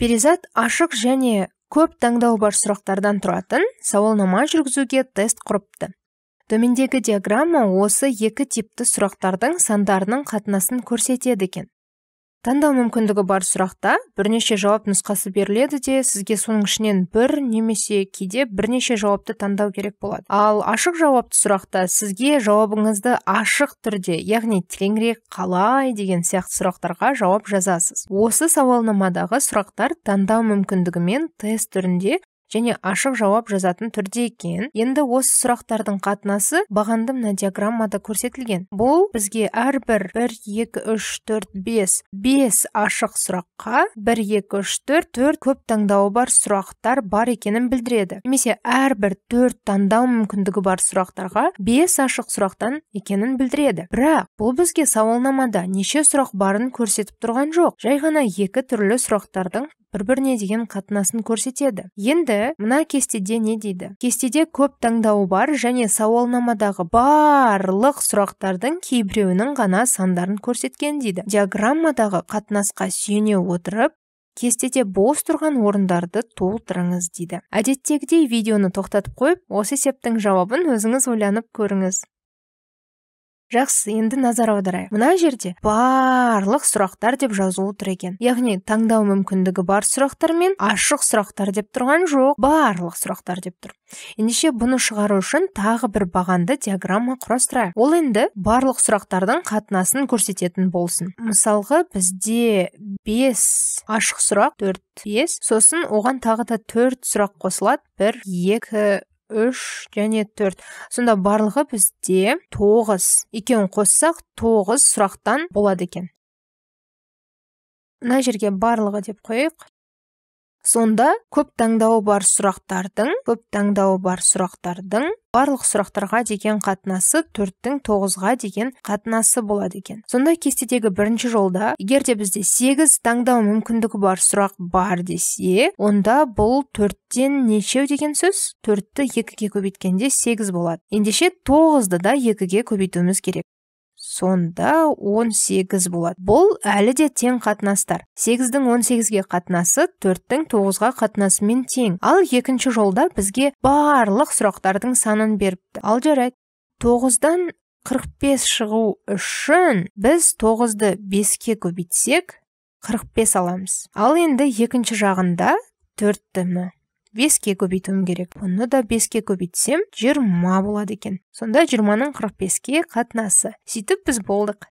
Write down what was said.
перизат ашық және көп таңдау бар сұрақтардан тұратын сауалнама жүргізуге тест құрыпты төмендегі диаграмма осы екі типті сұрақтардың сандарының қатынасын көрсетеді екен таңдау мүмкіндігі бар сұрақта бірнеше жауап нұсқасы беріледі де сізге соның ішінен бір немесе кейде бірнеше жауапты таңдау керек болады ал ашық жауапты сұрақта сізге жауабыңызды ашық түрде яғни тереңірек қалай деген сияқты сұрақтарға жауап жазасыз осы сауалнамадағы сұрақтар таңдау мүмкіндігімен тест түрінде және ашық жауап жазатын түрде екен енді осы сұрақтардың қатынасы бағанды мына диаграммада көрсетілген бұл бізге әрбір бір екі үш 4, бес бес ашық сұраққа бір екі үш 4, төрт көп таңдауы бар сұрақтар бар екенін білдіреді немесе әрбір төрт таңдау мүмкіндігі бар сұрақтарға бес ашық сұрақтан екенін білдіреді бірақ бұл бізге сауалнамада неше сұрақ барын көрсетіп тұрған жоқ жай ғана екі түрлі сұрақтардың бір біріне деген қатынасын көрсетеді енді мына кестеде не дейді кестеде көп таңдау бар және сауалнамадағы барлық сұрақтардың кейбіреуінің ғана сандарын көрсеткен дейді диаграммадағы қатынасқа сүйене отырып кестеде бос тұрған орындарды толтырыңыз дейді әдеттегідей видеоны тоқтатып қойып осы есептің жауабын өзіңіз ойланып көріңіз жақсы енді назар аударайық мына жерде барлық сұрақтар деп жазулы тұр екен яғни таңдау мүмкіндігі бар сұрақтар мен ашық сұрақтар деп тұрған жоқ барлық сұрақтар деп тұр ендеше бұны шығару үшін тағы бір бағанды диаграмма құрастырайық ол енді барлық сұрақтардың қатынасын көрсететін болсын мысалға бізде 5 ашық сұрақ 4 бес сосын оған тағы да төрт сұрақ қосылады бір екі үш және төрт сонда барлығы бізде тоғыз екеуін қоссақ тоғыз сұрақтан болады екен мына жерге барлығы деп қояйық сонда көп таңдауы бар сұрақтардың көп таңдауы бар сұрақтардың барлық сұрақтарға деген қатынасы төрттің тоғызға деген қатынасы болады екен сонда кестедегі бірінші жолда егер де бізде сегіз таңдау мүмкіндігі бар сұрақ бар десе онда бұл төрттен нешеу деген сөз төртті екіге көбейткенде сегіз болады ендеше тоғызды да екіге көбейтуіміз керек сонда 18 болады бұл әлі де тең қатынастар 8-дің 18-ге қатынасы 4-тің 9-ға қатынасымен тең ал екінші жолда бізге барлық сұрақтардың санын беріпті ал жарайды 9-дан 45 шығу үшін біз 9-ды 5-ке көбейтсек 45 аламыз ал енді екінші жағында 4-ті 5-ке көбейтуім керек. Бұны да 5-ке көбейтсем 20 болады екен. Сонда 20-ның 45-ке қатынасы. Сөйтіп біз болдық.